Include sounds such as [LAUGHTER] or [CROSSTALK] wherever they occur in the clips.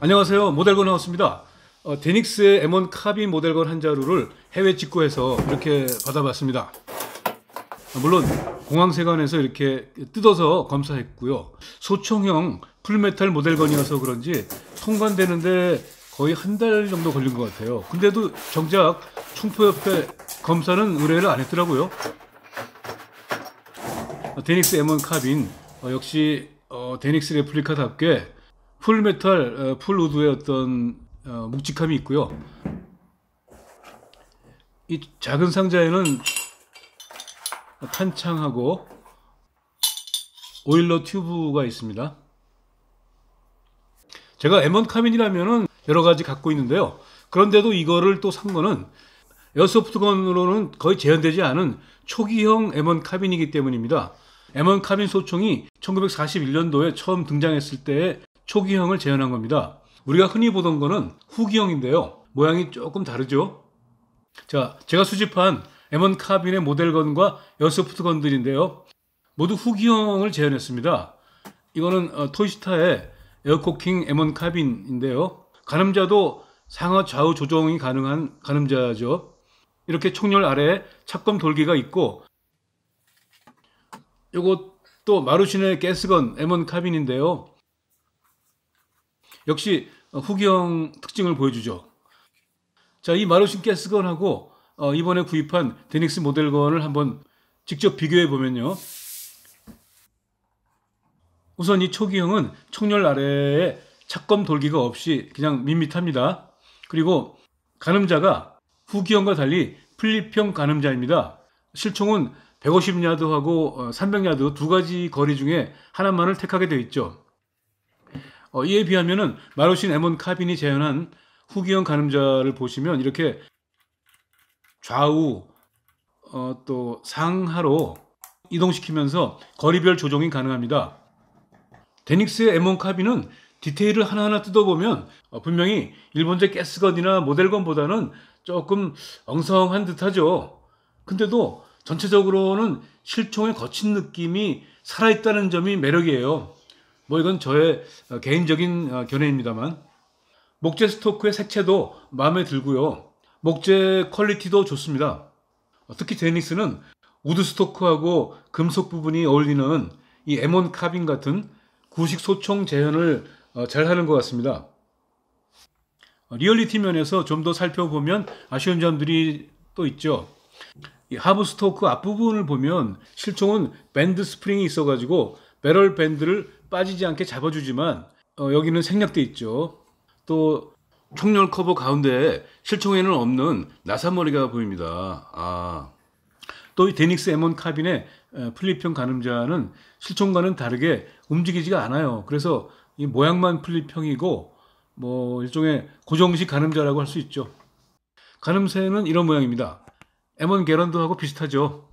안녕하세요. 모델건 나왔습니다. 어, 데닉스의 M1 카빈 모델건 한 자루를 해외 직구해서 이렇게 받아봤습니다. 아, 물론 공항세관에서 이렇게 뜯어서 검사했고요. 소총형 풀메탈 모델건이어서 그런지 통관되는데 거의 한 달 정도 걸린 것 같아요. 근데도 정작 충포협회 검사는 의뢰를 안 했더라고요. 아, 데닉스 M1 카빈 어, 역시 어, 데닉스 레플리카답게 풀메탈, 어, 풀우드의 어떤 어, 묵직함이 있고요. 이 작은 상자에는 탄창하고 오일러 튜브가 있습니다. 제가 M1 카민이라면 여러 가지 갖고 있는데요. 그런데도 이거를 또 산 거는 에어소프트건으로는 거의 재현되지 않은 초기형 M1 카빈이기 때문입니다. M1 카빈 소총이 1941년도에 처음 등장했을 때의 초기형을 재현한 겁니다. 우리가 흔히 보던 거는 후기형인데요. 모양이 조금 다르죠? 자, 제가 수집한 M1 카빈의 모델건과 에어소프트건들인데요. 모두 후기형을 재현했습니다. 이거는 어, 토이스타의 에어코킹 M1 카빈인데요. 가늠자도 상하 좌우 조정이 가능한 가늠자죠. 이렇게 총열 아래에 착검 돌기가 있고 이것도 마루신의 가스건 M1 카빈인데요. 역시 어, 후기형 특징을 보여주죠. 자, 이 마루신 가스건하고 어, 이번에 구입한 데닉스 모델건을 한번 직접 비교해 보면요. 우선 이 초기형은 총열 아래에 착검 돌기가 없이 그냥 밋밋합니다. 그리고 가늠자가 후기형과 달리 플립형 가늠자입니다. 실총은 150야드하고 300야드 어, 두 가지 거리 중에 하나만을 택하게 되어 있죠. 어, 이에 비하면은 마르신 에몬 카빈이 재현한 후기형 가늠자를 보시면 이렇게 좌우 어, 또 상하로 이동시키면서 거리별 조정이 가능합니다. 데닉스의 M1 카빈은 디테일을 하나하나 뜯어보면 어, 분명히 일본제 가스건이나 모델건보다는 조금 엉성한 듯하죠. 근데도 전체적으로는 실총의 거친 느낌이 살아있다는 점이 매력이에요. 뭐 이건 저의 개인적인 어, 견해입니다만 목재 스토크의 색채도 마음에 들고요. 목재 퀄리티도 좋습니다. 어, 특히 제닉스는 우드 스토크하고 금속 부분이 어울리는 이 M1 카빈 같은 구식 소총 재현을 어, 잘 하는 것 같습니다. 리얼리티 면에서 좀 더 살펴보면 아쉬운 점들이 또 있죠. 하부 스토크 앞부분을 보면 실총은 밴드 스프링이 있어가지고 배럴 밴드를 빠지지 않게 잡아주지만 어, 여기는 생략돼 있죠. 또 총열 커버 가운데 실총에는 없는 나사머리가 보입니다. 아. 또 이 데닉스 M1 카빈의 어, 플립형 가늠자는 실총과는 다르게 움직이지가 않아요. 그래서 이 모양만 플립형이고 뭐 일종의 고정식 가늠자라고 할 수 있죠. 가늠새는 이런 모양입니다. M1 게런드하고 비슷하죠.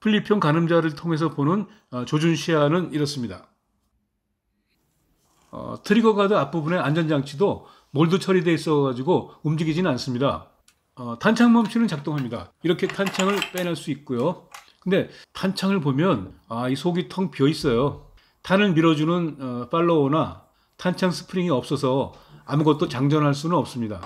플립형 가늠자를 통해서 보는 어, 조준 시야는 이렇습니다. 어, 트리거 가드 앞부분의 안전장치도 몰드 처리되어 있어가지고 움직이지는 않습니다. 어, 탄창 멈추는 작동합니다. 이렇게 탄창을 빼낼 수 있고요. 근데 탄창을 보면 아, 이 속이 텅 비어 있어요. 탄을 밀어주는 어, 팔로우나 탄창 스프링이 없어서 아무것도 장전할 수는 없습니다.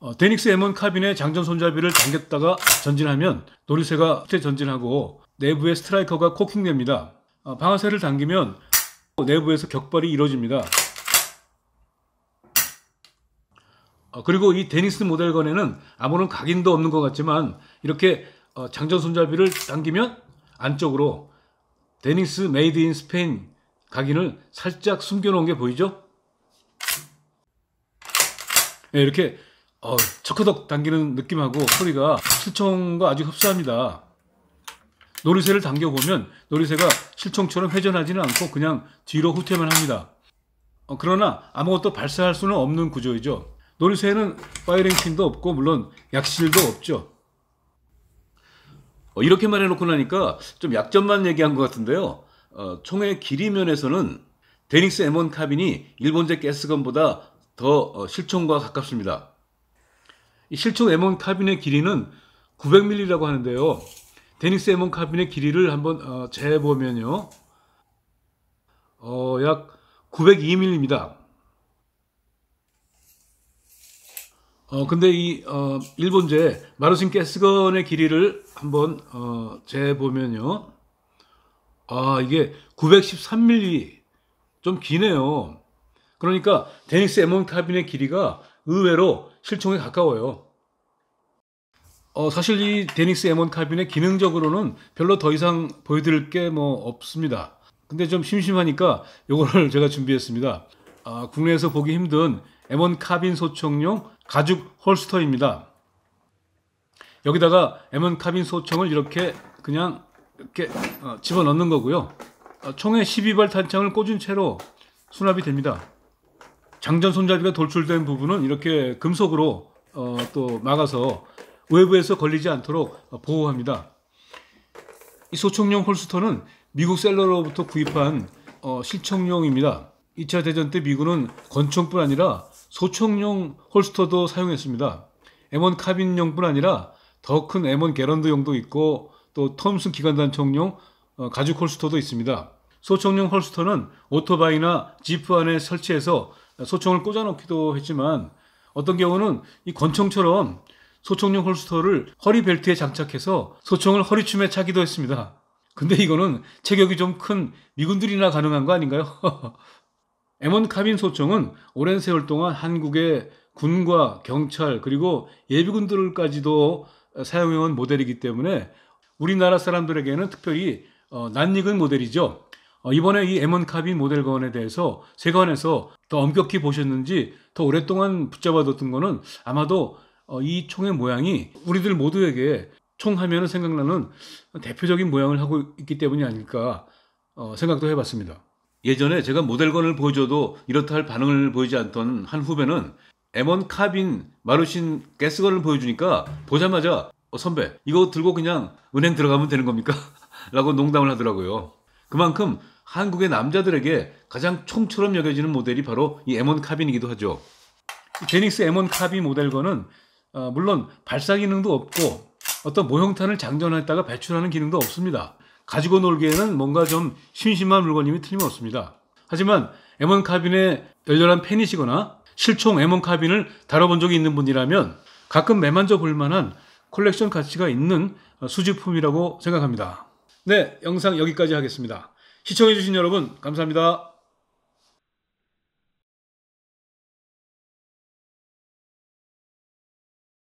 어, 데닉스 M1 카빈의 장전 손잡이를 당겼다가 전진하면 노리새가 후퇴 전진하고 내부의 스트라이커가 코킹됩니다. 어, 방아쇠를 당기면 내부에서 격발이 이루어집니다. 어, 그리고 이 데니스 모델건에는 아무런 각인도 없는 것 같지만 이렇게 어, 장전 손잡이를 당기면 안쪽으로 데니스 메이드 인 스페인 각인을 살짝 숨겨놓은 게 보이죠? 네, 이렇게 어, 척허덕 당기는 느낌하고 소리가 수총과 아주 흡사합니다. 노이새를 당겨보면 노이새가 실총처럼 회전하지는 않고 그냥 뒤로 후퇴만 합니다. 어, 그러나 아무것도 발사할 수는 없는 구조이죠. 노이새에는 파이링 핀도 없고 물론 약실도 없죠. 어, 이렇게 말해놓고 나니까 좀 약점만 얘기한 것 같은데요. 어, 총의 길이 면에서는 데닉스 M1 카빈이 일본제 가스건보다 더 어, 실총과 가깝습니다. 실총 M1 카빈의 길이는 900mm라고 하는데요. 데니스 에몬 카빈의 길이를 한번 어, 재보면요. 어, 약 902mm입니다. 어, 근데 이, 어, 일본제 마르신 가스건의 길이를 한번, 어, 재보면요. 아, 이게 913mm. 좀 기네요. 그러니까 데닉스 에몬 카빈의 길이가 의외로 실총에 가까워요. 어, 사실 이 데닉스 M1 카빈의 기능적으로는 별로 더 이상 보여드릴 게 뭐 없습니다. 근데 좀 심심하니까 이거를 [LAUGHS] 제가 준비했습니다. 아, 국내에서 보기 힘든 M1 카빈 소총용 가죽 홀스터입니다. 여기다가 M1 카빈 소총을 이렇게 그냥 이렇게 어, 집어넣는 거고요. 어, 총에 12발 탄창을 꽂은 채로 수납이 됩니다. 장전 손잡이가 돌출된 부분은 이렇게 금속으로 어, 또 막아서 외부에서 걸리지 않도록 보호합니다. 이 소총용 홀스터는 미국 셀러로부터 구입한 어, 실총용입니다. 2차 대전 때 미군은 권총뿐 아니라 소총용 홀스터도 사용했습니다. M1 카빈용뿐 아니라 더 큰 M1 게런드용도 있고 또 톰슨 기관단총용 어, 가죽 홀스터도 있습니다. 소총용 홀스터는 오토바이나 지프 안에 설치해서 소총을 꽂아놓기도 했지만 어떤 경우는 이 권총처럼 소총용 홀스터를 허리 벨트에 장착해서 소총을 허리춤에 차기도 했습니다. 근데 이거는 체격이 좀 큰 미군들이나 가능한 거 아닌가요? 에1 [LAUGHS] 카빈 소총은 오랜 세월 동안 한국의 군과 경찰 그리고 예비군들까지도 사용해온 모델이기 때문에 우리나라 사람들에게는 특별히 어, 낯익은 모델이죠. 어, 이번에 이 M1 카빈 모델건에 대해서 세관에서 더 엄격히 보셨는지 더 오랫동안 붙잡아뒀던 거는 아마도 어, 이 총의 모양이 우리들 모두에게 총 하면은 생각나는 대표적인 모양을 하고 있기 때문이 아닐까 어, 생각도 해봤습니다. 예전에 제가 모델건을 보여줘도 이렇다 할 반응을 보이지 않던 한 후배는 M1 카빈 마루신 가스건을 보여주니까 보자마자 어, 선배 이거 들고 그냥 은행 들어가면 되는 겁니까? [LAUGHS] 라고 농담을 하더라고요. 그만큼 한국의 남자들에게 가장 총처럼 여겨지는 모델이 바로 이 M1 카빈이기도 하죠. 제닉스 M1 카빈 모델건은 어, 물론 발사 기능도 없고 어떤 모형탄을 장전했다가 배출하는 기능도 없습니다. 가지고 놀기에는 뭔가 좀 심심한 물건임이 틀림없습니다. 하지만 M1 카빈의 열렬한 팬이시거나 실총 M1 카빈을 다뤄본 적이 있는 분이라면 가끔 매만져 볼 만한 컬렉션 가치가 있는 어, 수집품이라고 생각합니다. 네, 영상 여기까지 하겠습니다. 시청해주신 여러분, 감사합니다.